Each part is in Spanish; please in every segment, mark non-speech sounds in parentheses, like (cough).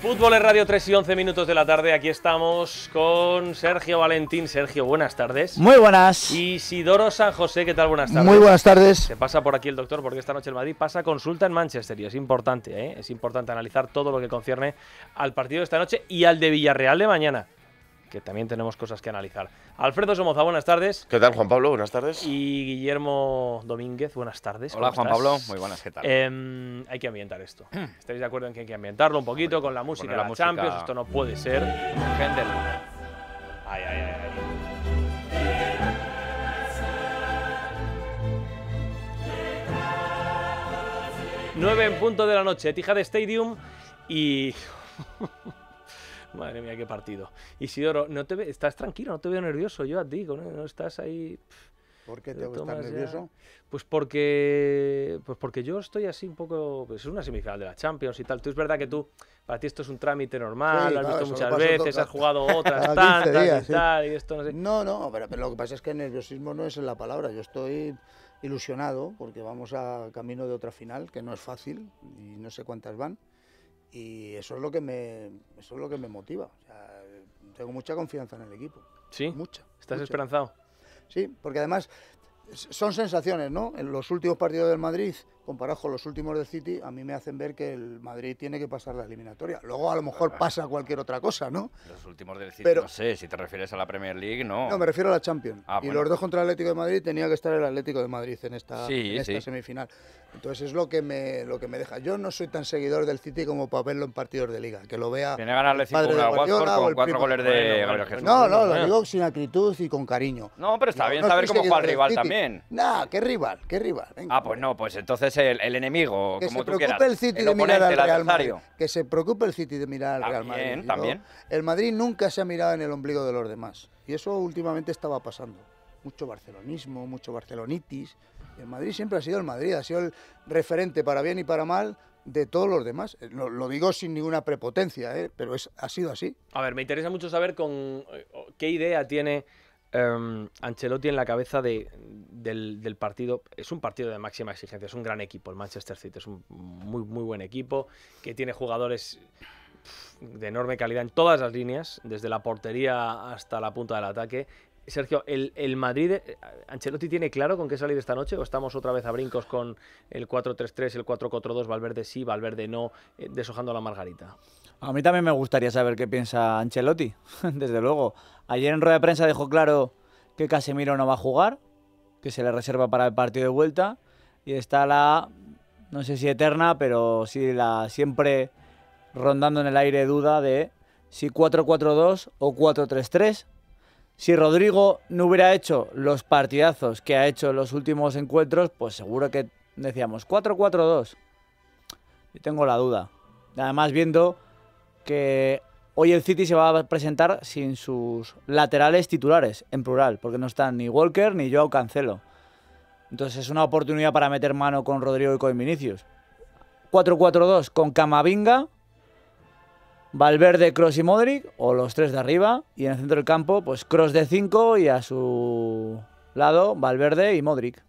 Fútbol en Radio 3 y 11 minutos de la tarde. Aquí estamos con Sergio Valentín. Sergio, buenas tardes. Muy buenas. Isidoro San José, ¿qué tal? Buenas tardes. Muy buenas tardes. Se pasa por aquí el doctor porque esta noche el Madrid pasa consulta en Manchester y es importante, ¿eh? es importante analizar todo lo que concierne al partido de esta noche y al de Villarreal de mañana que también tenemos cosas que analizar. Alfredo Somoza, buenas tardes. ¿Qué tal, Juan Pablo? Buenas tardes. Y Guillermo Domínguez, buenas tardes. Hola, Juan Pablo. Muy buenas, ¿qué tal? Em, hay que ambientar esto. (clears throat) ¿Estáis de acuerdo en que hay que ambientarlo un poquito con la música de la, Champions? Esto no puede ser. Gente. Ay, ay, ay, Nueve en punto de la noche, tija de Stadium y... (laughs) Madre mía, qué partido. Isidoro, no te estás tranquilo, no te veo nervioso, yo a ti, no, estás ahí... ¿Por qué te veo tan nervioso? Pues porque, pues porque yo estoy así un poco. Pues es una semifinal de la Champions y tal. Tú es verdad que tú, para ti esto es un trámite normal, lo has visto muchas veces, has jugado (laughs) otras tantas y tal, no No, pero, lo que pasa es que el nerviosismo no es en la palabra. Yo estoy ilusionado porque vamos a camino de otra final, que no es fácil y no sé cuántas van y eso es lo que me, es lo que me motiva. tengo mucha confianza en el equipo. Sí. Mucha. ¿Estás esperanzado? Sí, porque además son sensaciones, ¿no? En los últimos partidos del Madrid comparado con los últimos del City, a mí me hacen ver que el Madrid tiene que pasar la eliminatoria. Luego a lo mejor pasa cualquier otra cosa, ¿no? Los últimos del City, no sé, si te refieres a la Premier League, no. No, me refiero a la Champions. Ah, y los dos contra el Atlético de Madrid tenía que estar el Atlético de Madrid en esta, semifinal. Entonces es lo que, me, lo que me deja. Yo no soy tan seguidor del City como para verlo en partidos de liga. Que lo vea Tiene ganarle cinco padre con cuatro goles de Gabriel Jesús. No, no, lo digo sin acritud y con cariño. No, pero está bien saber cómo juega el rival también. Nah, qué rival, qué rival. ah, pues no, pues entonces el, enemigo, que como tú El City de mirar al Real Madrid, Que se preocupe el City de mirar al Real Madrid. El Madrid nunca se ha mirado en el ombligo de los demás. Y eso últimamente estaba pasando. Mucho barcelonismo, mucho barcelonitis. El Madrid siempre ha sido el Madrid, ha sido el referente para bien y para mal de todos los demás. Eh, lo, digo sin ninguna prepotencia, ¿eh? pero es, ha sido así. A ver, me interesa mucho saber con eh, qué idea tiene Em, Ancelotti en la cabeza del, partido. Es un partido de máxima exigencia, es un gran equipo el Manchester City, es un muy, muy buen equipo que tiene jugadores de enorme calidad en todas las líneas, desde la portería hasta la punta del ataque. Sergio, ¿el, Madrid, eh, Ancelotti tiene claro con qué salir esta noche o estamos otra vez a brincos con el 4-3-3, el 4-4-2, Valverde sí, Valverde no, eh, deshojando la margarita? A mí también me gustaría saber qué piensa Ancelotti, (laughs) desde luego. Ayer en rueda de prensa dejó claro que Casemiro no va a jugar, que se le reserva para el partido de vuelta. Y está la, no sé si eterna, pero sí la siempre rondando en el aire duda de si 4-4-2 o 4-3-3. Si Rodrigo no hubiera hecho los partidazos que ha hecho en los últimos encuentros, pues seguro que decíamos 4-4-2. Yo tengo la duda. Además, viendo que hoy el City se va a presentar sin sus laterales titulares, en plural, porque no están ni Walker ni Joao Cancelo. Entonces es una oportunidad para meter mano con Rodrigo y con Vinicius. 4-4-2 con Camavinga, Valverde, Cross y Modric, o los tres de arriba, y en el centro del campo, pues Cross de 5 y a su lado Valverde y Modric.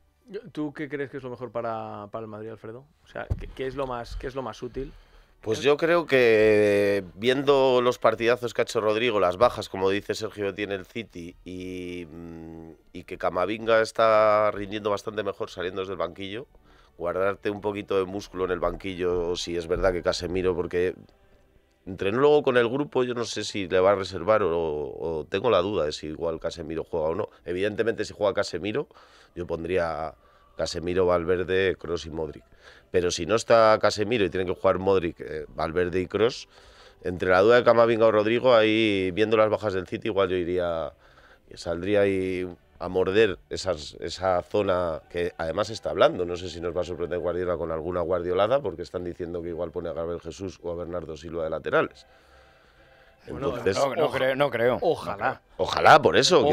¿Tú qué crees que es lo mejor para, el Madrid, Alfredo? O sea, es lo más, ¿qué es lo más útil? Pues yo creo que eh, viendo los partidazos que ha hecho Rodrigo, las bajas, como dice Sergio, tiene el City mm, y, que Camavinga está rindiendo bastante mejor saliendo desde el banquillo, guardarte un poquito de músculo en el banquillo, si es verdad que Casemiro, porque entrenó luego con el grupo, yo no sé si le va a reservar o, o tengo la duda de si igual Casemiro juega o no. Evidentemente, si juega Casemiro, yo pondría Casemiro, Valverde, Cross y Modric. Pero si no está Casemiro y tiene que jugar Modric, eh, Valverde y Cross, entre la duda de Camavinga o Rodrigo, ahí viendo las bajas del City, igual yo iría, saldría ahí a morder esa zona que además está hablando. No sé si nos va a sorprender Guardiola con alguna guardiolada, porque están diciendo que igual pone a Gabriel Jesús o a Bernardo Silva de laterales. no, creo, Ojalá. Ojalá, por eso.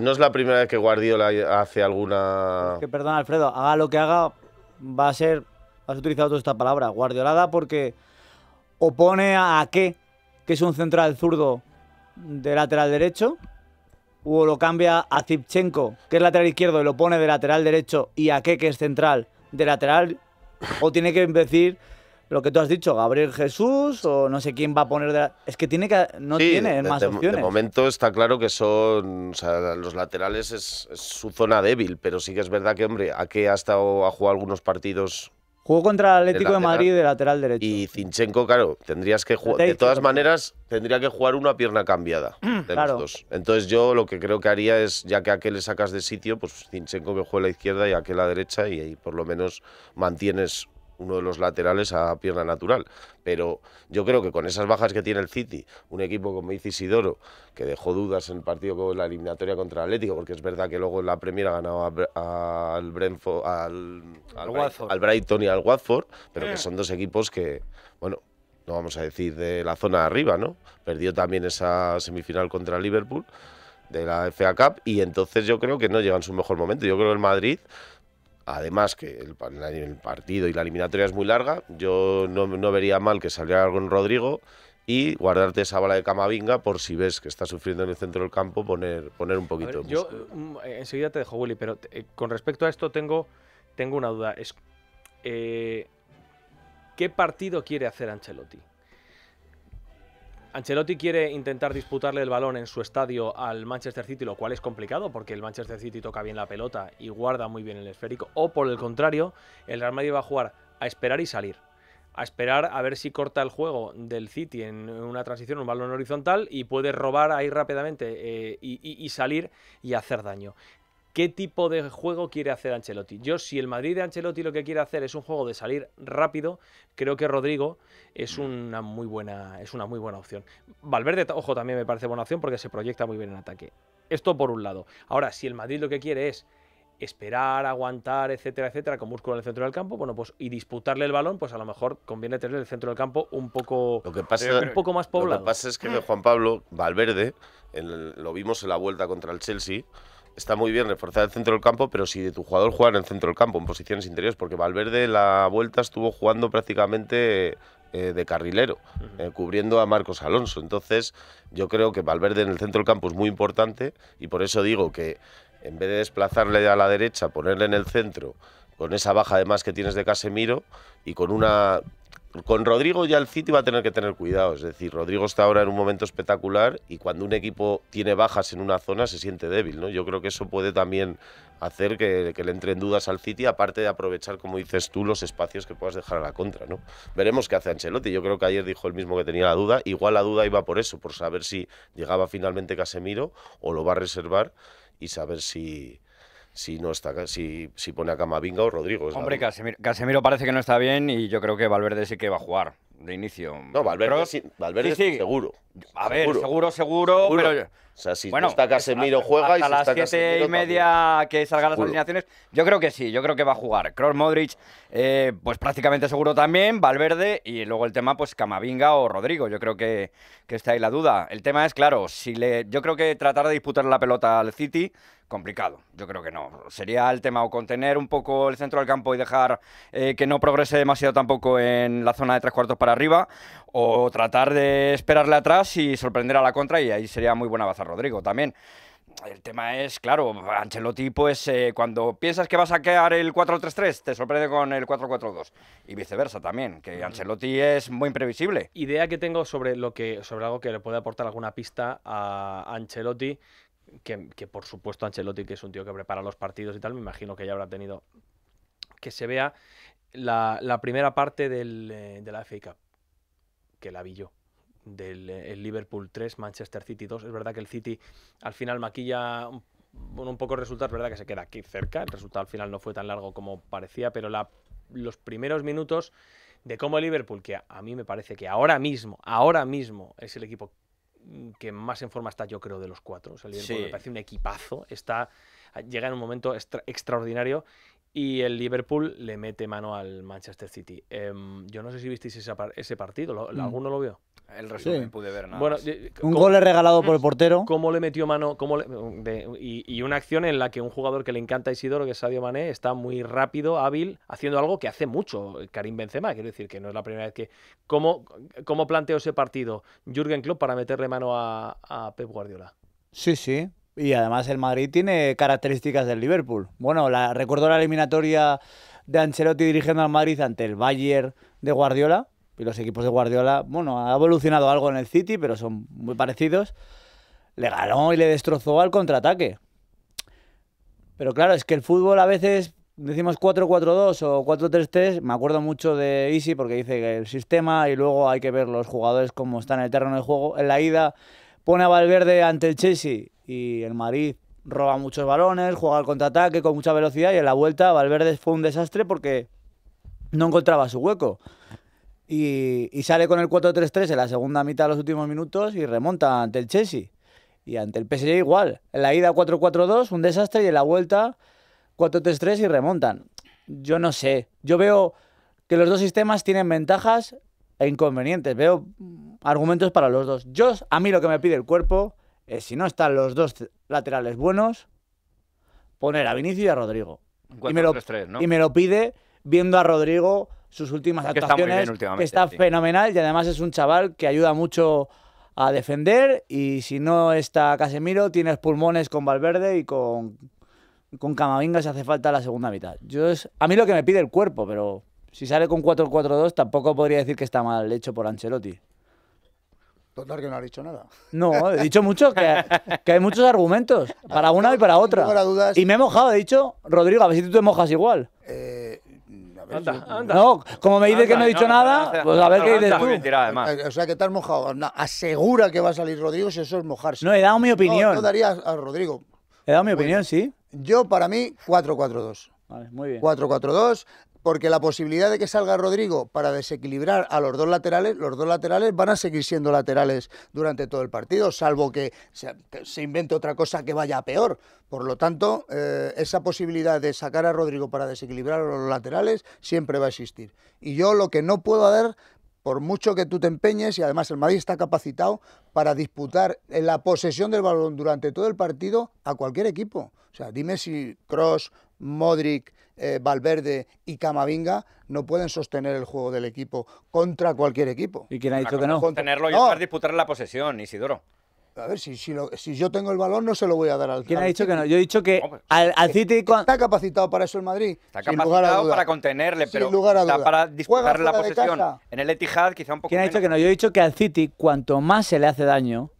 no es la primera vez que Guardiola hace alguna. que, perdón, Alfredo, haga lo que haga, va a ser has utilizado toda esta palabra, Guardiolada, porque opone a Ake, que es un central zurdo de lateral derecho, o lo cambia a Zipchenko, que es lateral izquierdo, y lo pone de lateral derecho, y Ake, que es central, de lateral, o tiene que decir lo que tú has dicho, Gabriel Jesús o no sé quién va a poner. De la... Es que tiene que no tiene más opciones. De momento está claro que son los laterales es, su zona débil, pero sí que es verdad que hombre, a ha estado a jugar algunos partidos Jugó contra el Atlético de, Madrid de lateral derecho. Y Zinchenko, claro, tendrías que jugar. De todas maneras, tendría que jugar una pierna cambiada (clears throat) de dos. Entonces, yo lo que creo que haría es, ya que a aquel le sacas de sitio, pues Zinchenko que juegue a la izquierda y a aquel la derecha, y ahí por lo menos mantienes uno de los laterales a pierna natural. Pero yo creo que con esas bajas que tiene el City, un equipo como dice Isidoro, que dejó dudas en el partido con la eliminatoria contra el Atlético, porque es verdad que luego en la Premier ha ganado al, Brentford, al, Brighton, y al Watford, pero que eh. son dos equipos que, bueno, no vamos a decir de la zona de arriba, ¿no? Perdió también esa semifinal contra Liverpool de la FA Cup y entonces yo creo que no llegan su mejor momento. Yo creo que el Madrid Además que el, partido y la eliminatoria es muy larga, yo no, vería mal que saliera algún Rodrigo y guardarte esa bala de Camavinga por si ves que está sufriendo en el centro del campo, poner, poner un poquito Yo mm, eh, enseguida te dejo, Willy, pero eh, con respecto a esto tengo, tengo una duda. Es, eh, ¿Qué partido quiere hacer Ancelotti? Ancelotti quiere intentar disputarle el balón en su estadio al Manchester City, lo cual es complicado porque el Manchester City toca bien la pelota y guarda muy bien el esférico. O por el contrario, el Real Madrid va a jugar a esperar y salir. A esperar a ver si corta el juego del City en una transición, un balón horizontal y puede robar ahí rápidamente eh, y salir y hacer daño. ¿Qué tipo de juego quiere hacer Ancelotti? Yo, si el Madrid de Ancelotti lo que quiere hacer es un juego de salir rápido, creo que Rodrigo es mm. una muy buena, es una muy buena opción. Valverde, ojo, también me parece buena opción porque se proyecta muy bien en ataque. Esto por un lado. Ahora, si el Madrid lo que quiere es esperar, aguantar, etcétera, etcétera, con músculo en el centro del campo, bueno, pues y disputarle el balón, pues a lo mejor conviene tener el centro del campo un poco, que un poco más poblado. Lo que pasa es que Juan Pablo Valverde, lo vimos en la vuelta contra el Chelsea, está muy bien reforzar el centro del campo, pero si tu jugador juega en el centro del campo, en posiciones interiores, porque Valverde la vuelta estuvo jugando prácticamente eh, de carrilero, eh, cubriendo a Marcos Alonso. Entonces, yo creo que Valverde en el centro del campo es muy importante y por eso digo que en vez de desplazarle a la derecha, ponerle en el centro, con esa baja además que tienes de Casemiro y con una con Rodrigo ya el City va a tener que tener cuidado. Es decir, Rodrigo está ahora en un momento espectacular y cuando un equipo tiene bajas en una zona se siente débil. ¿no? Yo creo que eso puede también hacer que, le entren dudas al City, aparte de aprovechar, como dices tú, los espacios que puedas dejar a la contra. ¿no? Veremos qué hace Ancelotti. Yo creo que ayer dijo el mismo que tenía la duda. Igual la duda iba por eso, por saber si llegaba finalmente Casemiro o lo va a reservar y saber si, si no está si, si pone a Camavinga o Rodrigo. Hombre, Casemiro, parece que no está bien y yo creo que Valverde sí que va a jugar de inicio. No, Valverde, Valverde seguro. A ver, seguro, seguro. o sea, si está Casemiro juega a y si las siete y media que salgan las alineaciones, yo creo que sí, yo creo que va a jugar. Kroos, Modric, eh, pues prácticamente seguro también, Valverde y luego el tema pues Camavinga o Rodrigo. Yo creo que, está ahí la duda. El tema es claro, si le, yo creo que tratar de disputar la pelota al City complicado. Yo creo que no. Sería el tema o contener un poco el centro del campo y dejar eh, que no progrese demasiado tampoco en la zona de tres cuartos para arriba o tratar de esperarle atrás y sorprender a la contra y ahí sería muy buena baza Rodrigo también. El tema es, claro, Ancelotti, pues eh, cuando piensas que vas a quedar el 4-3-3, te sorprende con el 4-4-2. Y viceversa también, que Ancelotti es muy imprevisible. Idea que tengo sobre, lo que, sobre algo que le puede aportar alguna pista a Ancelotti, que, por supuesto Ancelotti, que es un tío que prepara los partidos y tal, me imagino que ya habrá tenido que se vea la, primera parte del, eh, de la FA Cup que la vi Del eh, Liverpool 3, Manchester City 2. Es verdad que el City al final maquilla un, poco el resultado, es verdad que se queda aquí cerca. El resultado al final no fue tan largo como parecía, pero los primeros minutos de cómo el Liverpool, que a, mí me parece que ahora mismo, ahora mismo es el equipo que más en forma está, yo creo, de los cuatro. me parece un equipazo. Está, llega en un momento extraordinario y el Liverpool le mete mano al Manchester City. Em, yo no sé si visteis ese, partido, mm. ¿alguno lo vio? El resumen pude ver nada. un gol regalado por el mm. portero. ¿Cómo le metió mano? y, una acción en la que un jugador que le encanta a Isidoro, que es Sadio Mané, está muy rápido, hábil, haciendo algo que hace mucho eh, Karim Benzema. Quiero decir que no es la primera vez que. ¿Cómo, planteó ese partido Jürgen Klopp para meterle mano a Pep Guardiola? Sí, sí. Y además el Madrid tiene características del Liverpool. Bueno, la, recuerdo la eliminatoria de Ancelotti dirigiendo al Madrid ante el Bayern de Guardiola. Y los equipos de Guardiola, bueno, ha evolucionado algo en el City, pero son muy parecidos. Le ganó y le destrozó al contraataque. Pero claro, es que el fútbol a veces decimos 4-4-2 o 4-3-3. Me acuerdo mucho de Easy porque dice que el sistema y luego hay que ver los jugadores cómo están en el terreno de juego. En la ida pone a Valverde ante el Chelsea y el Madrid roba muchos balones, juega al contraataque con mucha velocidad y en la vuelta Valverde fue un desastre porque no encontraba su hueco. Y, y sale con el 4-3-3 en la segunda mitad de los últimos minutos y remonta ante el Chelsea. Y ante el PSG igual. En la ida 4-4-2, un desastre y en la vuelta 4-3-3 y remontan. Yo no sé. Yo veo que los dos sistemas tienen ventajas e inconvenientes. Veo argumentos para los dos. Yo, a mí lo que me pide el cuerpo eh, si no están los dos laterales buenos, poner a Vinicius y a Rodrigo. Y me, lo, pide viendo a Rodrigo sus últimas actuaciones, está que está fenomenal y además es un chaval que ayuda mucho a defender y si no está Casemiro, tienes pulmones con Valverde y con, con Camavinga se hace falta la segunda mitad. Yo es, a mí lo que me pide el cuerpo, pero si sale con 4-4-2 tampoco podría decir que está mal hecho por Ancelotti. Total que no ha dicho nada. No, he dicho mucho, que, hay muchos argumentos, para una y para otra. y me he mojado, he dicho, Rodrigo, a ver si tú te mojas igual. Eh, a ver, No, como me dices que no he dicho nada, pues a ver qué dices tú. O sea, que te has mojado. asegura que va a salir Rodrigo si eso es mojarse. No, he dado mi opinión. No, daría a Rodrigo. He dado mi opinión, sí. Yo, para mí, 4-4-2. 4-4-2, porque la posibilidad de que salga Rodrigo para desequilibrar a los dos laterales, los dos laterales van a seguir siendo laterales durante todo el partido, salvo que se, invente otra cosa que vaya peor. Por lo tanto, eh, esa posibilidad de sacar a Rodrigo para desequilibrar a los laterales siempre va a existir. Y yo lo que no puedo dar por mucho que tú te empeñes, y además el Madrid está capacitado para disputar la posesión del balón durante todo el partido a cualquier equipo. O sea, dime si Cross, Modric, eh, Valverde y Camavinga no pueden sostener el juego del equipo contra cualquier equipo. ¿Y quién ha dicho que no? Contenerlo y no. disputar la posesión, Isidoro. A ver, si, yo tengo el balón, no se lo voy a dar al ¿Quién ha dicho que no? Yo he dicho que al, City. Está capacitado para eso el Madrid. Está capacitado para contenerle, pero lugar está para disputar la posesión. En el Etihad, quizá un poco. ¿Quién ha dicho que no? Yo he dicho que al City, cuanto más se le hace daño,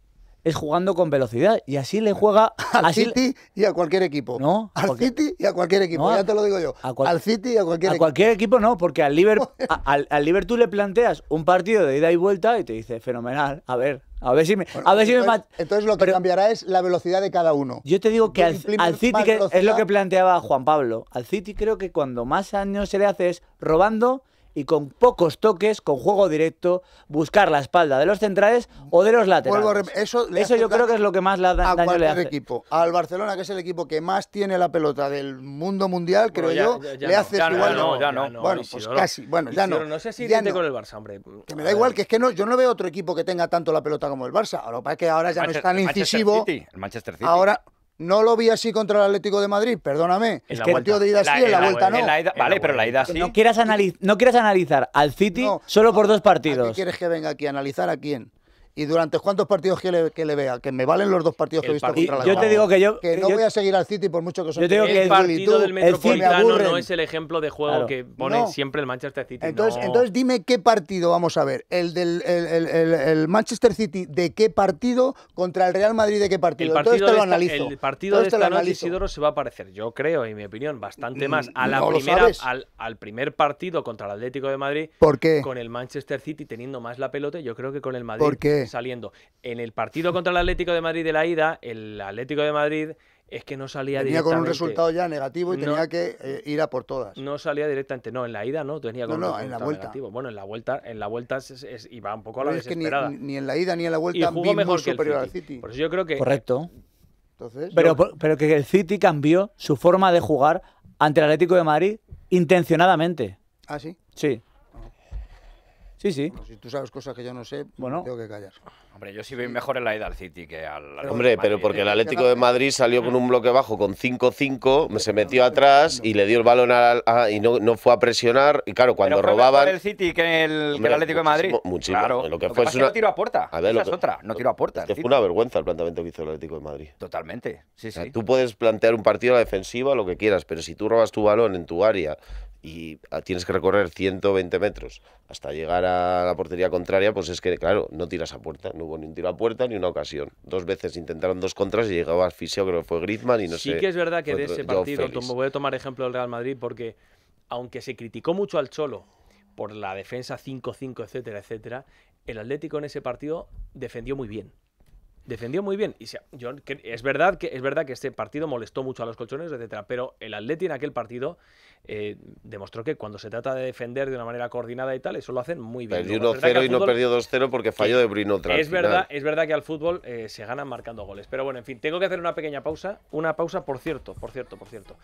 es jugando con velocidad. Y así le juega al (laughs) City y a cualquier equipo. No, al City y a cualquier equipo, ya te lo digo yo. Al City y a cualquier equipo. A cualquier equipo no, porque al Liver (laughs) al, al le planteas un partido de ida y vuelta y te dice, fenomenal, a ver, a ver si me. a ver si entonces, me entonces lo que cambiará es la velocidad de cada uno. Yo te digo que al, City, es lo que planteaba Juan Pablo, al City creo que cuando más años se le hace es robando y con pocos toques, con juego directo, buscar la espalda de los centrales o de los laterales. eso, eso yo creo que es lo que más la da, daño le hace. equipo. Al Barcelona, que es el equipo que más tiene la pelota del mundo mundial, creo yo, le hace igual. No, ya no, Bueno, pues casi. Bueno, ya no. sé si con el Barça, hombre. Que me da igual, que es que no, yo no veo otro equipo que tenga tanto la pelota como el Barça. Ahora, para que ahora ya no es tan incisivo. el Manchester City. Ahora, no lo vi así contra el Atlético de Madrid, perdóname. Es que el partido de ida sí, en la, vuelta no. vale, pero la ida sí. No quieras, analizar al City solo por dos partidos. qué quieres que venga aquí? ¿A analizar a quién? ¿Y durante cuántos partidos que le, que le vea? Que me valen los dos partidos que he visto contra la Yo te digo que yo... no voy a seguir al City por mucho que son... Yo que el partido del Metropolitano no es el ejemplo de juego que pone siempre el Manchester City. Entonces, entonces dime qué partido vamos a ver. El del el, Manchester City de qué partido contra el Real Madrid de qué partido. El partido lo analizo. el partido de esta noche Isidoro se va a parecer, yo creo, en mi opinión, bastante mm, más a la primera, al, al, primer partido contra el Atlético de Madrid. ¿Por qué? Con el Manchester City teniendo más la pelota, yo creo que con el Madrid. ¿Por qué? saliendo. En el partido contra el Atlético de Madrid de la ida, el Atlético de Madrid es que no salía directamente. Tenía con un resultado ya negativo y tenía que eh, ir a por todas. No salía directamente, no, en la ida no, tenía con en la vuelta. Negativo. Bueno, en la vuelta, en la vuelta iba un poco a la desesperada. ni, en la ida ni en la vuelta y mejor superior al City. Por yo creo que Correcto. pero, pero que el City cambió su forma de jugar ante el Atlético de Madrid intencionadamente. ¿Ah, sí? Sí. Sí, sí. si tú sabes cosas que yo no sé, bueno, tengo que callar. Hombre, yo sí veo mejor en la ida al City que al. hombre, pero porque ¿eh? el Atlético de Madrid salió con un bloque bajo con 5-5, se metió atrás y le dio el balón a, y no, no, fue a presionar. Y claro, cuando robaban. el City que el, City que el Atlético de Madrid? Muchísimo. Claro. Lo que, no tiró a puerta. A ver, otra. No tiró a puerta. Es fue una vergüenza el planteamiento que hizo el Atlético de Madrid. Totalmente. Sí, sí. Tú puedes plantear un partido a la defensiva, lo que quieras, pero si tú robas tu balón en tu área, y ah, tienes que recorrer 120 metros hasta llegar a la portería contraria, pues es que, claro, no tiras a puerta. No hubo ni un tiro a puerta ni una ocasión. Dos veces intentaron dos contras y llegaba Fisio, creo que fue Griezmann y no sí sé. Sí que es verdad que de ese partido, voy a tomar ejemplo del Real Madrid porque, aunque se criticó mucho al Cholo por la defensa 5-5, etcétera, etcétera, el Atlético en ese partido defendió muy bien defendió muy bien. Y es, verdad que, es verdad que este partido molestó mucho a los colchones, etcétera, pero el Atleti en aquel partido eh, demostró que cuando se trata de defender de una manera coordinada y tal, eso lo hacen muy bien. Perdió 1-0 y no perdió 2-0 porque falló de Bruno otra es verdad, es verdad que al fútbol eh, se ganan marcando goles. Pero bueno, en fin, tengo que hacer una pequeña pausa. Una pausa, por cierto, por cierto, por cierto.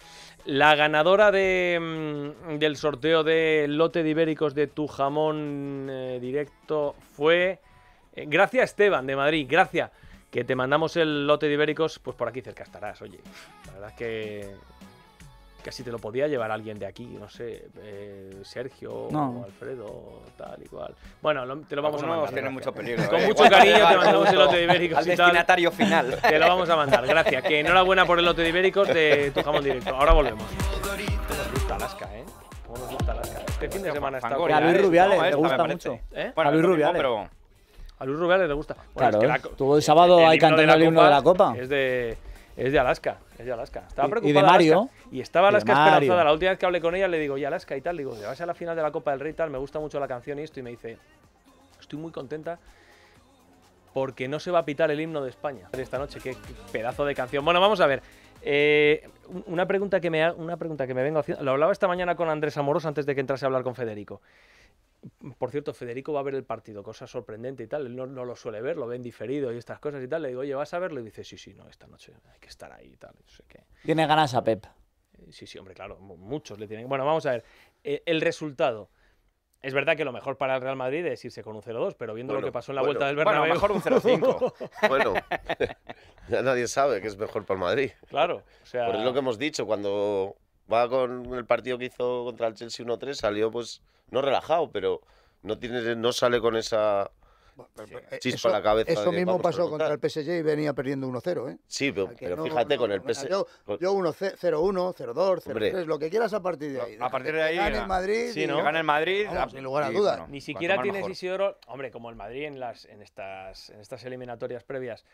La ganadora mm, del sorteo de lote de ibéricos de tu jamón eh, directo fue. Gracias Esteban de Madrid, gracias que te mandamos el lote de ibéricos, pues por aquí cerca estarás, oye. La verdad es que casi te lo podía llevar alguien de aquí, no sé, eh, Sergio, o Alfredo, tal y cual. Bueno, te lo vamos a mandar. Tiene mucho peligro, Con eh. mucho cariño te (laughs) mandamos el lote de ibéricos. Al destinatario final. (laughs) Te lo vamos a mandar, gracias. Que enhorabuena por el lote de ibéricos de tu jamón directo. Ahora volvemos. Nos gusta Alaska, ¿eh? Nos gusta Alaska. Este fin de semana está... A Luis Rubiales, le gusta mucho. ¿Eh? Bueno, a Luis Rubiales. A Luis Rubiales le gusta. claro, es ¿eh? el sábado hay cantando el himno de la Copa. Es de, es de Alaska, es de Alaska. Y de Mario. y estaba Alaska esperanzada. La última vez que hablé con ella le digo, y Alaska y tal, le digo, vas a la final de la Copa del Rey y tal, me gusta mucho la canción y esto. Y me dice, estoy muy contenta porque no se va a pitar el himno de España esta noche. Qué pedazo de canción. Bueno, vamos a ver. Eh, una, pregunta que me, una pregunta que me vengo haciendo. Lo hablaba esta mañana con Andrés Amoroso antes de que entrase a hablar con Federico por cierto, Federico va a ver el partido, cosa sorprendente y tal, él no, lo suele ver, lo ven diferido y estas cosas y tal, le digo, oye, ¿vas a verlo? Y dice, sí, sí, no, esta noche hay que estar ahí y tal. ¿Tiene ganas a Pep? Eh, sí, sí, hombre, claro, muchos le tienen. Bueno, vamos a ver, eh, el resultado. Es verdad que lo mejor para el Real Madrid es irse con un 0-2, pero viendo lo que pasó en la vuelta del Bernabéu... Bueno, mejor un 0-5. (laughs) bueno, nadie sabe que es mejor para el Madrid. Claro, o sea... Por lo que hemos dicho, cuando va con el partido que hizo contra el Chelsea 1-3, salió pues no relajado, pero no, tiene, no sale con esa eh, eso mismo pasó contra el PSG y venía perdiendo 1-0. ¿eh? Sí, pero, fíjate con el PSG. Yo, 1-0, 0-2, 0-3, lo que quieras a partir de ahí. A partir de ahí. gana Madrid. el Madrid. sin lugar a dudas. Ni siquiera tienes Hombre, como el Madrid en, las, en, estas, en estas eliminatorias previas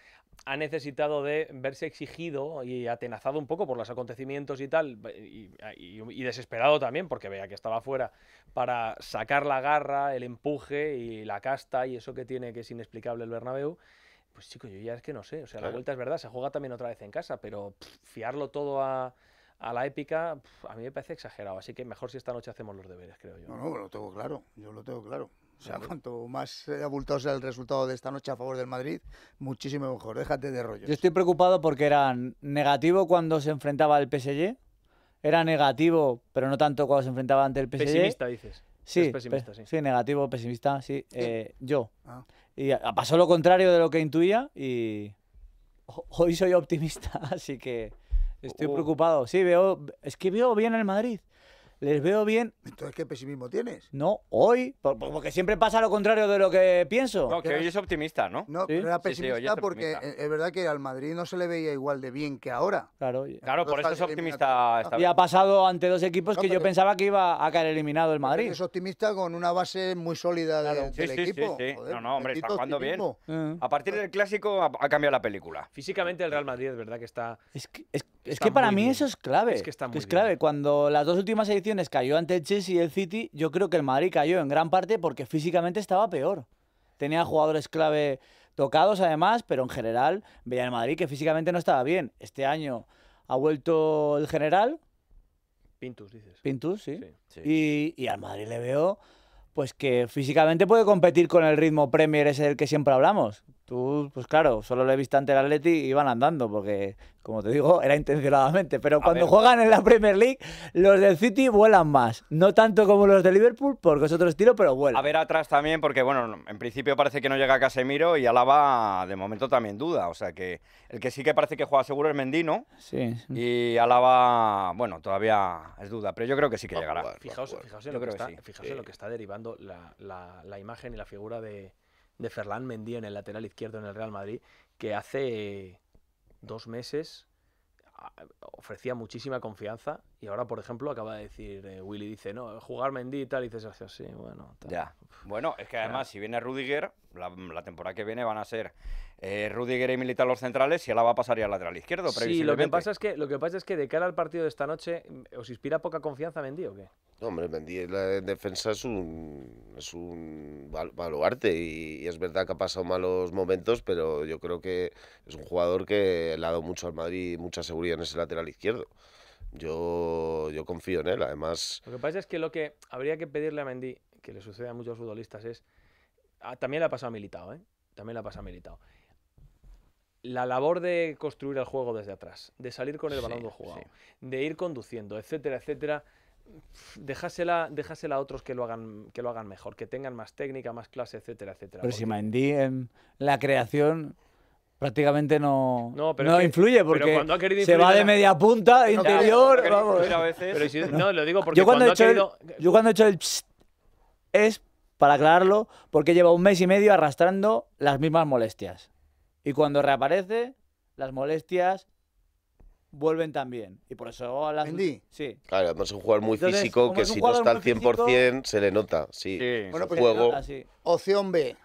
ha necesitado de verse exigido y atenazado un poco por los acontecimientos y tal, y, desesperado también, porque veía que estaba fuera, para sacar la garra, el empuje y la casta y eso que tiene tiene, que es inexplicable el Bernabéu, pues chico, yo ya es que no sé. O sea, la vuelta es verdad, se juega también otra vez en casa, pero fiarlo todo a, a la épica, a mí me parece exagerado. Así que mejor si esta noche hacemos los deberes, creo yo. No, no, lo tengo claro, yo lo tengo claro. O sea, cuanto más eh, abultoso sea el resultado de esta noche a favor del Madrid, muchísimo mejor. Déjate de rollo Yo estoy preocupado porque era negativo cuando se enfrentaba al PSG. Era negativo, pero no tanto cuando se enfrentaba ante el PSG. Pesimista, dices. Sí, sí. negativo, pesimista, sí. Eh, yo. Ah. Y pasó lo contrario de lo que intuía y hoy soy optimista, (laughs) así que estoy preocupado. Sí, veo, es que veo bien el Madrid les veo bien. Entonces, ¿qué pesimismo tienes? No, hoy, porque siempre pasa lo contrario de lo que pienso. No, que hoy es optimista, ¿no? No, no pero era pesimista porque es verdad que al Madrid no se le veía igual de bien que ahora. Claro, claro por eso es optimista. y ha pasado ante dos equipos que yo pensaba que iba a caer eliminado el Madrid. Es optimista con una base muy sólida de, del equipo. sí no, no, hombre, está jugando bien. Eh. A partir del clásico ha, cambiado la película. Físicamente el Real Madrid es verdad que está... Es que, para mí eso es clave. Es que está muy Es clave. Cuando las dos últimas ediciones cayó ante el Chelsea y el City, yo creo que el Madrid cayó en gran parte porque físicamente estaba peor. Tenía jugadores clave tocados además, pero en general veía el Madrid que físicamente no estaba bien. Este año ha vuelto el general. Pintus, dices. Pintus, sí. Y, y al Madrid le veo pues que físicamente puede competir con el ritmo Premier, ese del que siempre hablamos, tú, pues claro, solo le visto ante el Atleti y iban andando, porque, como te digo, era intencionadamente. Pero cuando juegan en la Premier League, los del City vuelan más. No tanto como los de Liverpool, porque es otro estilo, pero vuelan. A ver atrás también, porque, bueno, en principio parece que no llega Casemiro y Alaba, de momento, también duda. O sea que el que sí que parece que juega seguro es Mendino. Sí. Y Alaba, bueno, todavía es duda, pero yo creo que sí que llegará. fijaos, lo que, está, lo que está derivando la imagen y la figura de de Ferland Mendy en el lateral izquierdo en el Real Madrid, que hace dos meses ah, ofrecía muchísima confianza y ahora, por ejemplo, acaba de decir eh, Willy, dice, no, jugar Mendy y tal, y dices, sí, bueno. Ya. Bueno, es que además, si viene Rudiger, la, temporada que viene van a ser eh, Rudiger y Militar los centrales y va a pasaría al lateral izquierdo. Sí, lo que, pasa es que, lo que pasa es que de cara al partido de esta noche, mm, ¿os inspira poca confianza Mendy o qué? hombre, Mendy en defensa es un, es un baluarte y, es verdad que ha pasado malos momentos, pero yo creo que es un jugador que le ha dado mucho al Madrid mucha seguridad en ese lateral izquierdo. Yo, yo confío en él, además... Lo que pasa es que lo que habría que pedirle a Mendy, que le sucede a muchos futbolistas, es Ah, también la ha pasado militado, ¿eh? También la ha pasado militado. La labor de construir el juego desde atrás, de salir con el balón jugado, de ir conduciendo, etcétera, etcétera. Dejásela, dejásela, a otros que lo, hagan, que lo hagan mejor, que tengan más técnica, más clase, etcétera, etcétera. Pero si Mendy en la creación prácticamente no, influye porque se va de media punta, interior, no, vamos. lo digo porque yo cuando, he hecho yo cuando he hecho es para aclararlo, porque lleva un mes y medio arrastrando las mismas molestias. Y cuando reaparece, las molestias vuelven también. Y por eso las... Sí. Claro, es un jugador muy físico que si no está al 100% se le nota. Sí, Bueno, pues, juego. Opción B.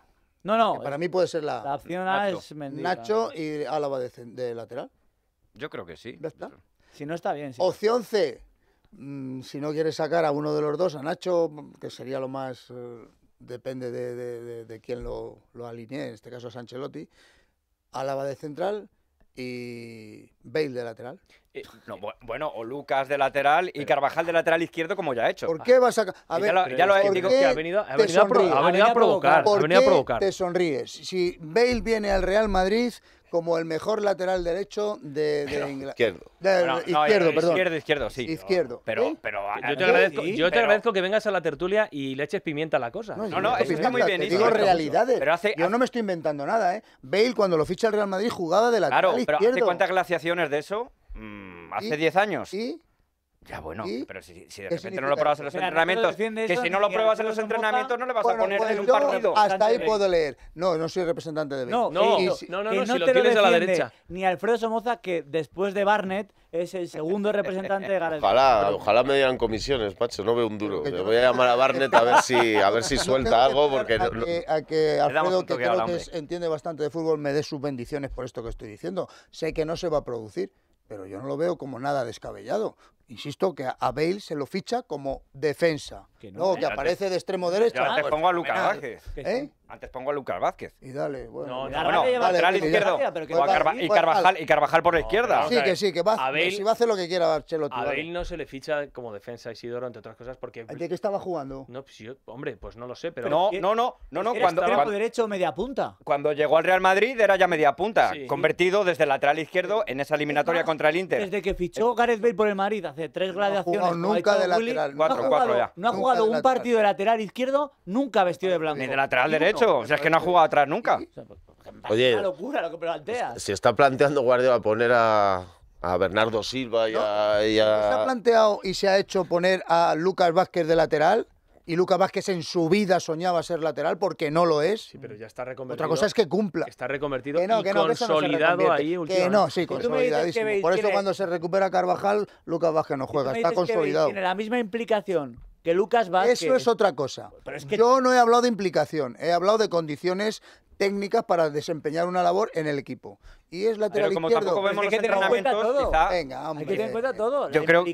No, no. para mí puede ser la... La opción A es Nacho y Álava de, lateral. Yo creo que sí. Si no está bien, sí. Opción C. Mm, si no quieres sacar a uno de los dos, a Nacho, que sería lo más... Eh, depende de, quién lo, alinee, en este caso Sanchelotti, Ancelotti, Álava de central y Bale de lateral. Eh, no, eh, bueno, o Lucas de lateral y Carvajal de ah. lateral izquierdo, como ya ha hecho. ¿Por qué vas a.? ya lo, que ha venido, a, provocar, ha venido a provocar. te sonríes? Si Bale viene al Real Madrid como el mejor lateral derecho de, Inglaterra. Izquierdo. izquierdo, eh, perdón. Izquierdo, izquierdo, sí. Izquierdo. Pero, pero yo ah, te agradezco, que vengas a la tertulia y le eches pimienta a la cosa. No, no, eso está muy bien. digo realidades. yo no me estoy inventando nada, ¿eh? Bale cuando lo ficha el Real Madrid jugaba de lateral izquierdo. Claro, pero ¿hace cuántas glaciaciones de eso? Mm, ¿Hace 10 años? ¿Y? Ya bueno, pero si, de repente no lo pruebas en los entrenamientos, que si no lo pruebas en los entrenamientos no le vas a poner pues en un partido. Hasta ahí puedo leer. No, no soy representante de No, no, no, no, si lo tienes Ni Alfredo Somoza, que después de Barnett es el segundo (laughs) representante de Gareth Ojalá, ojalá me dieran comisiones, Pacho, no veo un duro. Le voy a llamar a Barnett a ver si, a ver si (laughs) suelta algo porque... A que, que Alfredo, que creo que entiende bastante de fútbol, me dé sus bendiciones por esto que estoy diciendo. Sé que no se va a producir, pero yo no lo veo como nada descabellado. Insisto que a Bale se lo ficha como defensa. Que no, que aparece de extremo derecho. Ya te ah, pues pongo a Lucas antes pongo a Lucas Vázquez. Y dale, bueno. lateral izquierdo. y, Carvajal, por la izquierda. Sí, que sí, que va, si va a hacer lo que quiera A él no se le ficha como defensa a Isidoro, entre otras cosas, porque... ¿De qué estaba jugando? Pues hombre, pues no lo sé, pero... no, no, no, no, no, cuando... derecho media punta. Cuando llegó al Real Madrid era ya media punta, convertido desde lateral izquierdo en esa eliminatoria contra el Inter. Desde que fichó Gareth Bale por el Madrid hace tres gladiaciones. No nunca de lateral. No ha jugado un partido de lateral izquierdo, nunca vestido de blanco. Ni de lateral derecho. O sea, es que no ha jugado atrás nunca. Pues, pues, Oye, una locura lo que plantea. Se está planteando Guardiola poner a, a Bernardo Silva y, a, Se ha planteado y se ha hecho poner a Lucas Vázquez de lateral y Lucas Vázquez en su vida soñaba ser lateral porque no lo es. Sí, pero ya está reconvertido. Otra cosa es que cumpla. Está reconvertido consolidado ahí últimamente. Que no, sí, consolidadísimo. Por eso cuando se recupera Carvajal, Lucas Vázquez no juega, está consolidado. Tiene la misma implicación que Lucas Eso es otra cosa. Yo no he hablado de implicación, he hablado de condiciones técnicas para desempeñar una labor en el equipo. Y es lateral Pero como izquierdo. Tampoco vemos pues hay todo. Quizá... Venga, Hay que tener en cuenta todo. La creo...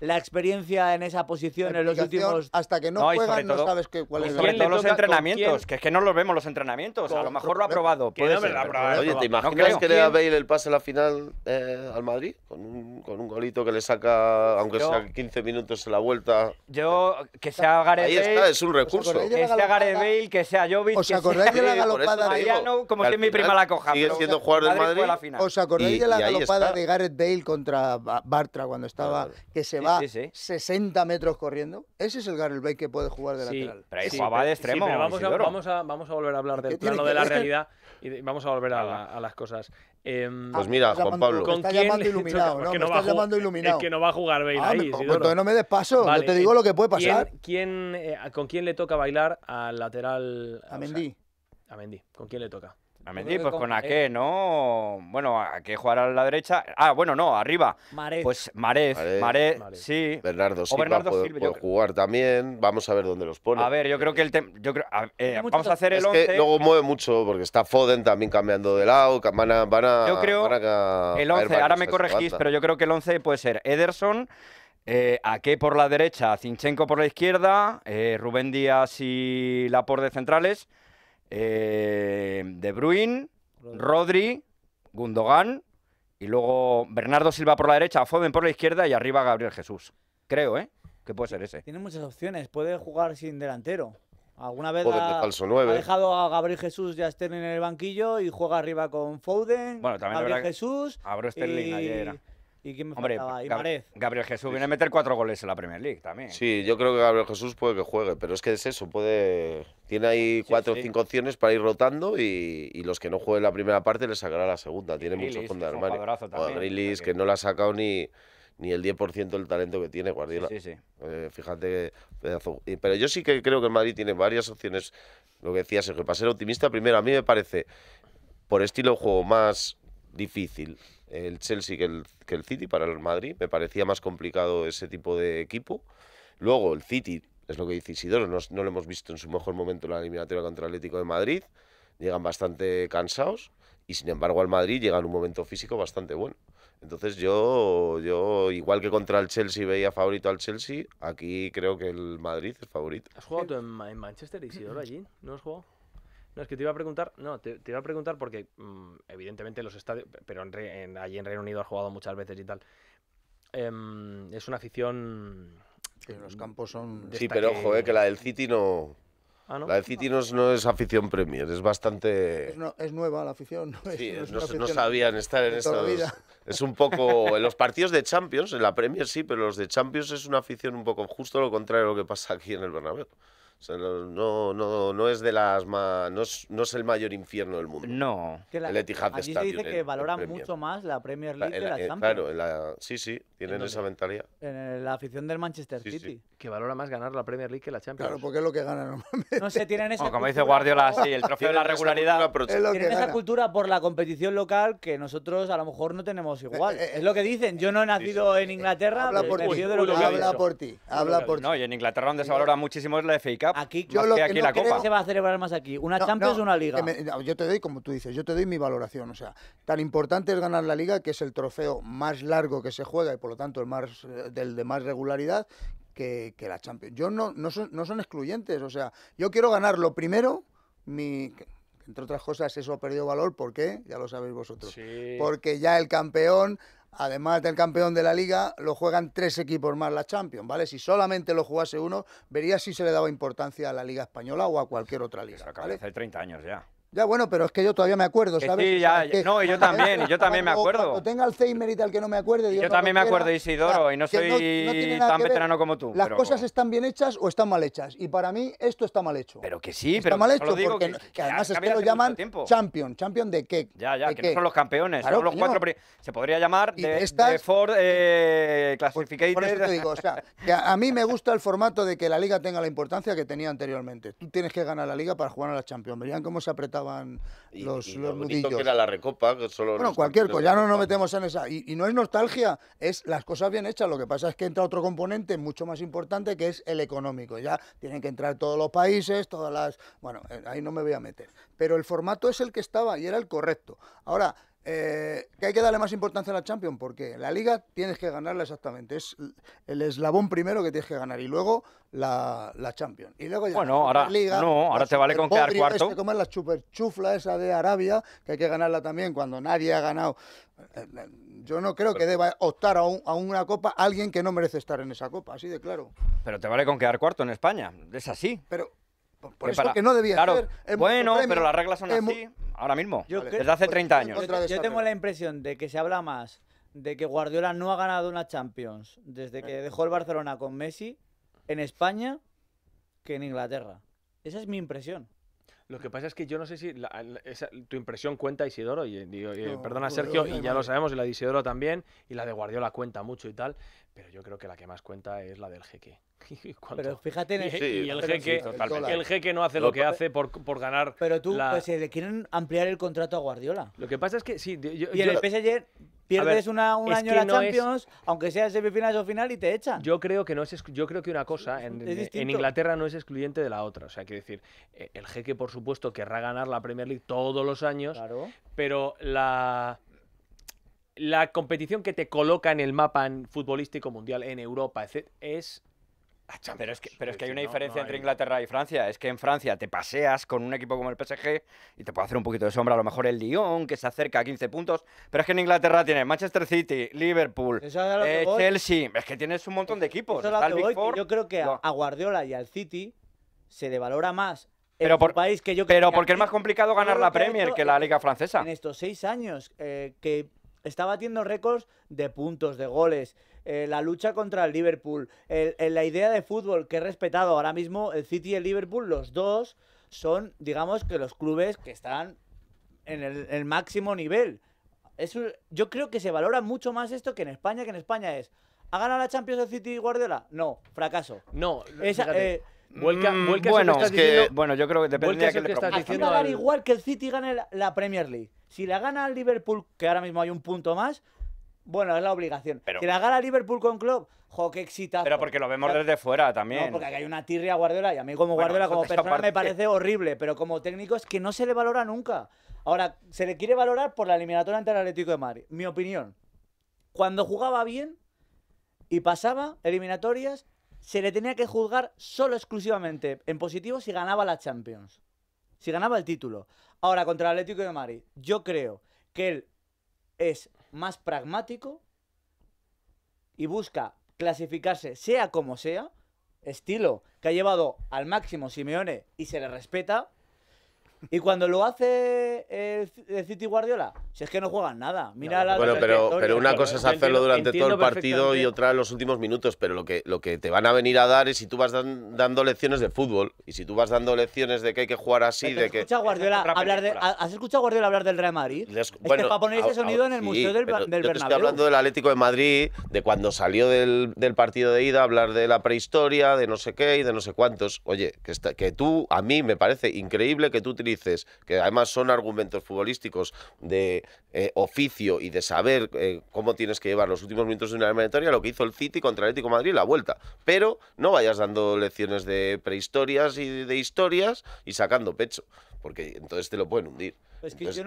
la experiencia en esa posición en los últimos... Hasta que no, no no sabes cuál es la Sobre todo los entrenamientos, que es que no los vemos los entrenamientos. a lo mejor lo ha probado. Puede ser, eh. oye, ¿te imaginas que le da Bale el pase a la final eh, al Madrid? Con un, con un, golito que le saca, aunque sea 15 minutos en la vuelta. Yo, que sea Gareth Bale... Ahí está, es un recurso. Que sea Gareth Bale, que sea Jovic... ¿Os acordáis galopada de. como que mi prima la coja. Sigue siendo jugador del Madrid. La final. ¿Os acordáis de la galopada de Gareth Bale contra Bartra cuando estaba, que se va 60 metros corriendo? Ese es el Gareth Bale que puede jugar de lateral. Pero ahí jugaba de extremo. vamos, a, vamos, a, vamos a volver a hablar del plano de la realidad y vamos a volver a, las cosas. Em, ah, pues mira, Juan Pablo. ¿Con quién? (laughs) iluminado, ¿no? Me estás llamando iluminado. es que no va a jugar Bale ah, ahí, pues Entonces no me des paso, yo te digo lo que puede pasar. ¿Quién, eh, ¿Con quién le toca bailar al lateral? A Mendy. A Mendy. ¿Con quién le toca? A Mendy, pues con, Ake, ¿no? Bueno, ¿a qué jugará a la derecha. Ah, bueno, no, arriba. Pues Marez, Marez, sí. Bernardo Silva, puede, jugar también. Vamos a ver dónde los pone. A ver, yo creo que el tema. Eh, vamos a hacer el 11. luego mueve mucho porque está Foden también cambiando de lado, van a, Yo creo el 11, ahora me corregís, pero yo creo que el 11 puede ser Ederson eh, Ake por la derecha, Zinchenko por la izquierda, eh, Rubén Díaz y Laporte de centrales. Eh, de Bruyne, Rodri, Gundogan y luego Bernardo Silva por la derecha, Foden por la izquierda y arriba Gabriel Jesús. Creo, ¿eh? Que puede ser ese. Tiene muchas opciones, puede jugar sin delantero. Alguna vez ha, dejado a Gabriel Jesús ya Sterling en el banquillo y juega arriba con Foden, bueno, también Gabriel Jesús. Abro Sterling ayer. Hombre, Gabriel Jesús viene a meter cuatro goles en la Premier League también. Sí, yo creo que Gabriel Jesús puede que juegue, pero es que es eso, puede tiene ahí cuatro o cinco opciones para ir rotando y, los que no jueguen la primera parte le sacará la segunda. Tiene mucho fondo de armario. También, que no la ha sacado ni, ni el 10% del talento que tiene Guardiola. Sí, sí, eh, fíjate, pedazo. Pero yo sí que creo que el Madrid tiene varias opciones. Lo que decías, Sergio, para ser optimista, primero, a mí me parece, por estilo de juego más difícil el Chelsea que el, City para el Madrid. Me parecía más complicado ese tipo de equipo. Luego el City, es lo que dice Isidoro, no, lo hemos visto en su mejor momento en la eliminatoria contra el Atlético de Madrid. Llegan bastante cansados y sin embargo al Madrid llega en un momento físico bastante bueno. Entonces yo, yo igual que contra el Chelsea veía favorito al Chelsea, aquí creo que el Madrid es favorito. ¿Has jugado en, en Manchester, Isidoro, allí? ¿No has jugado? No, es que te iba a preguntar, no, te, iba a preguntar porque mm, evidentemente los estadios, pero allí en Reino Unido ha jugado muchas veces y tal. Em, es una afición... Que los campos son... Sí, pero ojo, eh, que la del City no... Ah, la del City no es, afición Premier, es bastante... Es, nueva la afición. No sí, (laughs) no, sabían estar en vida Es un poco... (laughs) En los partidos de Champions, en la Premier sí, pero los de Champions es una afición un poco justo lo contrario de lo que pasa aquí en el Bernabéu no, no, no, es de las no, es, el mayor infierno del mundo. No. el Etihad se dice que valora mucho más la Premier League que la, eh, Champions. Claro, sí, sí, tienen esa mentalidad. En la afición del Manchester City. Que valora más ganar la Premier League que la Champions. Claro, porque es lo que gana normalmente. No sé, tienen esa como dice Guardiola, sí, el trofeo de la regularidad. tienen esa cultura por la competición local que nosotros a lo mejor no tenemos igual. Eh, eh, es lo que dicen. Yo no he nacido en Inglaterra, habla por ti. Habla por ti. No, y en Inglaterra donde se valora muchísimo es la aquí, yo lo, que se va a celebrar más aquí? ¿Una Champions o una Liga? yo te doy, como tú dices, yo te doy mi valoración. O sea, tan importante es ganar la Liga, que es el trofeo más largo que se juega y por lo tanto el más, del de más regularidad, que, la Champions. Yo no, no, son, no son excluyentes. O sea, yo quiero ganar lo primero, mi entre otras cosas, eso ha perdido valor. ¿Por qué? Ya lo sabéis vosotros. Porque ya el campeón además del campeón de la liga, lo juegan tres equipos más la Champions, ¿vale? Si solamente lo jugase uno, vería si se le daba importancia a la Liga Española o a cualquier otra liga. hace 30 años ya. Ya, bueno, pero es que yo todavía me acuerdo, ¿sabes? Sí, ya, no, y yo (laughs) también, y yo también me acuerdo. Cuando tenga Alzheimer y tal que no me acuerde. yo también me acuerdo, Isidoro, y no soy tan veterano como tú. Las cosas están bien hechas o están mal hechas, y para mí esto está mal hecho. Pero que sí, está pero mal hecho, lo porque además es que lo llaman champion, champion de qué. Ya, ya, que no son los campeones, son los cuatro... Se podría llamar de, Ford eh, Por eso te digo, o sea, que a mí me gusta el formato de que la Liga tenga la importancia que tenía anteriormente. Tú tienes que ganar la Liga para jugar a la Champions. Verían cómo se ha apretado y, que era la recopa. solo bueno, cualquier cosa, ya no nos metemos en esa. Y, y, no es nostalgia, es las cosas bien hechas. Lo que pasa es que entra otro componente mucho más importante que es el económico. Ya tienen que entrar todos los países, todas las... Bueno, eh, ahí no me voy a meter. Pero el formato es el que estaba y era el correcto. Ahora, eh, que hay que darle más importancia a la Champions, porque la Liga tienes que ganarla exactamente. Es el eslabón primero que tienes que ganar y luego la, la Champions. Y luego bueno, ahora, no, ahora te vale con quedar cuarto. como la esa de Arabia, que hay que ganarla también cuando nadie ha ganado. Eh, eh, yo no creo que deba optar a, a una copa alguien que no merece estar en esa copa, así de claro. Pero te vale con quedar cuarto en España, es así. Pero que no debía claro. bueno, pero las reglas son así ahora mismo, desde hace 30 pues, años. Yo, tengo la impresión de que se habla más de que Guardiola no ha ganado una Champions desde que dejó el Barcelona con Messi en España que en Inglaterra. Esa es mi impresión. Lo que pasa es que yo no sé si tu impresión cuenta Isidoro, y, perdona Sergio, y ya lo sabemos, y la de Isidoro también, y la de Guardiola cuenta mucho y tal, pero yo creo que la que más cuenta es la del jeque. (laughs) pero fíjate en el, sí, y el, jeque, no hace lo, que hace por, por ganar. Pero tú, pues eh, le quieren ampliar el contrato a Guardiola. Lo que pasa es que sí. y en el PSG pierdes un año la Champions, aunque sea semifinal o final, y te echan. Yo creo que no es yo creo que una cosa en, Inglaterra no es excluyente de la otra. O sea, quiero decir, eh, el jeque, por supuesto, querrá ganar la Premier League todos los años, pero la la competición que te coloca en el mapa en futbolístico mundial en Europa es pero es que, pero es que hay una diferencia entre Inglaterra y Francia. Es que en Francia te paseas con un equipo como el PSG y te puede hacer un poquito de sombra. A lo mejor el Lyon, que se acerca a 15 puntos. Pero es que en Inglaterra tienes Manchester City, Liverpool, eh, Chelsea. Es que tienes un montón de equipos. Yo creo que a Guardiola y al City se devalora más pero por, país que yo Pero porque es más complicado ganar la Premier que, la Liga Francesa. En estos seis años eh, que está batiendo récords de puntos, de goles, eh, la lucha contra el Liverpool, la idea de fútbol que he respetado ahora mismo, el City y el Liverpool, los dos son, digamos, que los clubes que están en el, máximo nivel. yo creo que se valora mucho más esto que en España, que en España es, ¿ha ganado la Champions el City y Guardiola? No, fracaso. No, eh, mm, Vuelca, bueno, bueno, yo creo que depende de que, le estás diciendo. igual que el City gane la Premier League. Si la gana al Liverpool, que ahora mismo hay un punto más, bueno, es la obligación. Pero, si la gana Liverpool con Club, jo, qué exitazo. Pero porque lo vemos desde fuera también. porque hay una tirria Guardiola y a mí como Guardiola, como persona, me parece horrible, pero como técnico es que no se le valora nunca. Ahora, se le quiere valorar por la eliminatoria ante el Atlético de Madrid, mi opinión. Cuando jugaba bien y pasaba eliminatorias, se le tenía que juzgar solo exclusivamente en positivo si ganaba la Champions si ganaba el título. Ahora, contra el Atlético de Madrid, yo creo que él es más pragmático y busca clasificarse sea como sea, estilo que ha llevado al máximo Simeone y se le respeta, y cuando lo hace City Guardiola, si es que no juegan nada. Mira la bueno, pero, pero una cosa es hacerlo durante todo el partido y otra en los últimos minutos, pero lo que, lo que te van a venir a dar es si tú vas dando lecciones de fútbol y si tú vas dando lecciones de que hay que jugar así, de que... ¿Has escuchado a Guardiola hablar del Real Madrid? para poner ese sonido en el Museo del, del Bernabéu. Yo estoy hablando del Atlético de Madrid, de cuando salió del, del, partido de ida, hablar de la prehistoria, de no sé qué y de no sé cuántos. Oye, que, que tú, a mí me parece increíble que tú utilices dices, que además son argumentos futbolísticos de eh, oficio y de saber eh, cómo tienes que llevar los últimos minutos de una eliminatoria, lo que hizo el City contra el Atlético de Madrid la vuelta. Pero no vayas dando lecciones de prehistorias y de historias y sacando pecho, porque entonces te lo pueden hundir. Ese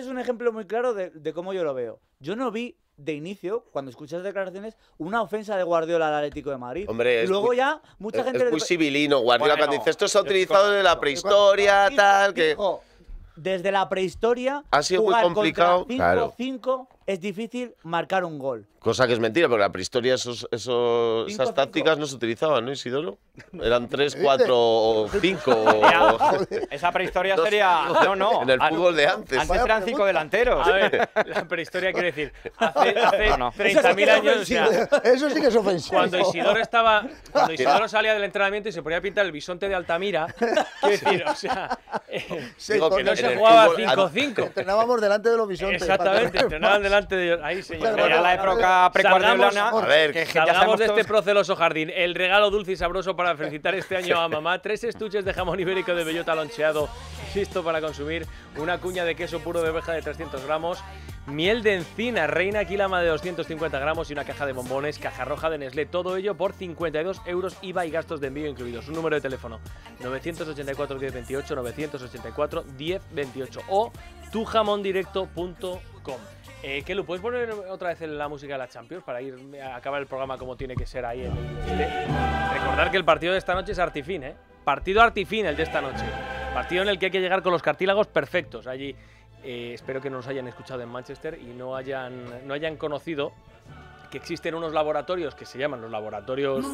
es un ejemplo muy claro de cómo yo lo veo. Yo no vi de inicio, cuando escuchas declaraciones, una ofensa de Guardiola al Atlético de Madrid. Hombre, y luego ya mucha gente... Es muy civilino Guardiola cuando dice esto se ha utilizado desde la prehistoria, tal, que... Desde la prehistoria... Ha sido muy complicado es difícil marcar un gol. Cosa que es mentira, porque en la prehistoria esos, esas tácticas no se utilizaban, ¿no, Isidoro? Eran (laughs) tres, cuatro o cinco. O... (laughs) (laughs) Esa prehistoria sería... No, no. En el fútbol de antes. Antes eran cinco delanteros. A ver, la prehistoria quiere decir, hace, hace no, 30.000 años... O sea, eso sí que es ofensivo. Cuando Isidoro, estaba, cuando Isidoro salía del entrenamiento y se ponía a pintar el bisonte de Altamira, quiero decir, o sea... Eh, no se jugaba 5-5. Ah, Entrenábamos delante de los bisontes. Exactamente, entrenaban delante Ahí la época eh, A de este proceloso jardín. El regalo dulce y sabroso para felicitar este año a mamá. Tres estuches de jamón ibérico de bellota loncheado listo para consumir. Una cuña de queso puro de oveja de 300 gramos. Miel de encina, reina quilama de 250 gramos y una caja de bombones, caja roja de Nestlé. Todo ello por 52 euros IVA y gastos de envío incluidos. Un número de teléfono 984 1028 984 1028 o tujamondirecto.com. Eh, lo ¿puedes poner otra vez la música de la Champions para ir a acabar el programa como tiene que ser ahí en el este? Recordar que el partido de esta noche es Artifin, ¿eh? Partido Artifin el de esta noche. Partido en el que hay que llegar con los cartílagos perfectos allí. Eh, espero que no nos hayan escuchado en Manchester y no hayan, no hayan conocido que existen unos laboratorios que se llaman los laboratorios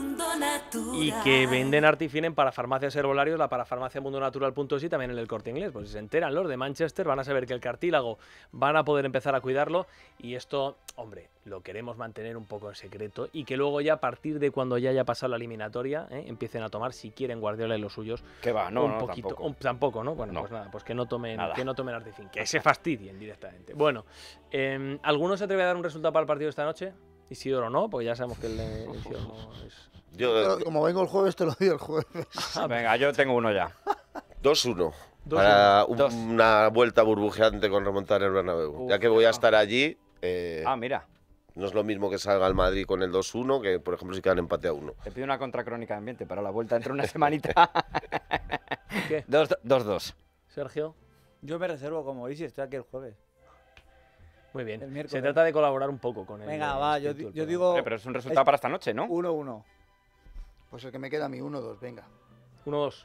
y que venden Artifinen para farmacias herbolarios, la parafarmacia mundonatural.es y también en el corte inglés. Pues si se enteran los de Manchester, van a saber que el cartílago van a poder empezar a cuidarlo y esto, hombre, lo queremos mantener un poco en secreto y que luego ya a partir de cuando ya haya pasado la eliminatoria ¿eh? empiecen a tomar, si quieren Guardiola y los suyos, que va, no, un poquito, tampoco. ¿no? Bueno, pues nada, pues que no tomen, que no tomen que se fastidien directamente. Bueno, eh, ¿alguno se atreve a dar un resultado para el partido de esta noche? Isidoro no, porque ya sabemos que el Isidoro no es. como vengo el jueves, te lo digo el jueves. (laughs) venga, yo tengo uno ya. 2-1. Para una vuelta burbujeante con remontar el Bernabéu. ya que voy a estar allí, eh, Ah, mira, no es lo mismo que salga el Madrid con el 2-1 que, por ejemplo, si quedan empate a 1. te pido una contracrónica de ambiente para la vuelta entre una (laughs) semanita. ¿Qué? 2-2. (laughs) Sergio. Yo me reservo como Isi, estoy aquí el jueves. Muy bien. Se trata de colaborar un poco con él. Venga, eh, va, yo, yo digo. pero es un resultado para esta noche, ¿no? 1-1. Pues el que me queda a mí, 1-2, venga. 1-2.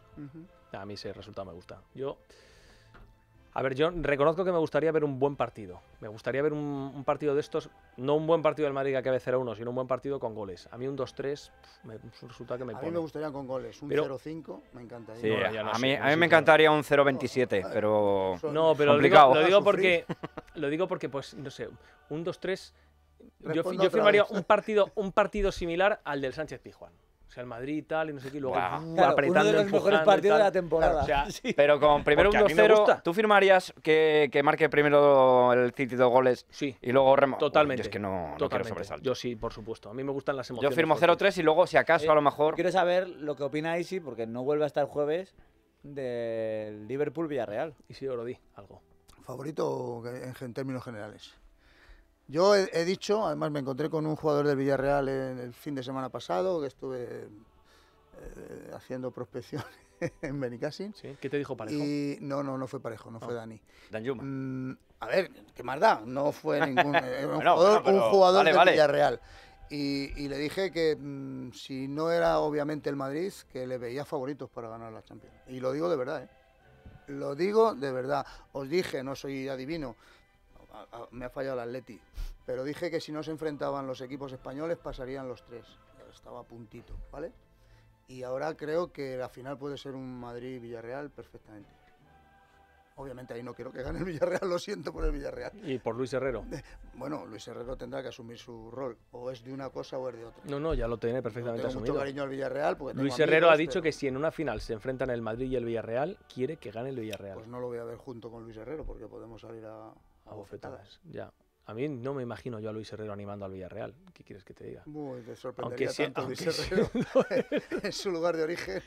A mí ese resultado me gusta. Yo a ver, yo reconozco que me gustaría ver un buen partido. Me gustaría ver un, partido de estos, no un buen partido del Madrid que ve 0-1, sino un buen partido con goles. A mí un 2-3 me resulta que me pone. A mí me gustaría con goles, un 0-5, me encantaría. a, mí, a me encantaría un 0-27, pero No, pero complicado. Lo, digo, (laughs) porque lo digo porque pues no sé, un 2-3 yo, firmaría un partido un partido similar al del Sánchez Pizjuán. O sea, el Madrid y tal, y no sé qué, y luego uh, Claro, uno de los mejores partidos de la temporada. (laughs) Pero con primero un 2-0, ¿tú firmarías que, que, marque primero el City dos goles sí. y luego remo? Totalmente. yo es que no, quiero sobresalto. Yo sí, por supuesto. A mí me gustan las emociones. Yo firmo 0-3 y luego, si acaso, eh, a lo mejor... Quiero saber lo que opina Isi, porque no vuelve a estar jueves, del Liverpool-Villarreal. y si lo di algo. ¿Favorito en términos generales? Yo he, dicho, además me encontré con un jugador del Villarreal en el fin de semana pasado, que estuve eh, haciendo prospección (laughs) en Benicassin. ¿Sí? ¿Qué te dijo Parejo? Y, no, no, no fue Parejo, no, fue ah, Dani. Dan mm, a ver, qué más da, no fue ningún jugador, Villarreal. Y, le dije que mm, si no era obviamente el Madrid, que le veía favoritos para ganar la Champions. Y lo digo de verdad, ¿eh? Lo digo de verdad. Os dije, no soy adivino, me ha fallado el Atleti, pero dije que si no se enfrentaban los equipos españoles pasarían los tres. Estaba a puntito, ¿vale? Y ahora creo que la final puede ser un Madrid-Villarreal perfectamente. Obviamente ahí no quiero que gane el Villarreal, (laughs) lo siento por el Villarreal. ¿Y por Luis Herrero? Bueno, Luis Herrero tendrá que asumir su rol. O es de una cosa o es de otra. No, no, ya lo tiene perfectamente asumido. mucho cariño al Villarreal. Luis Herrero ha dicho que si en una final se enfrentan el Madrid y el Villarreal, quiere que gane el Villarreal. Pues no lo voy a ver junto con Luis Herrero porque podemos salir a, a bofetadas. Ah. Ya. A mí no me imagino yo a Luis Herrero animando al Villarreal. ¿Qué quieres que te diga? Muy, te sorprendería Luis Herrero (laughs) en su lugar de origen.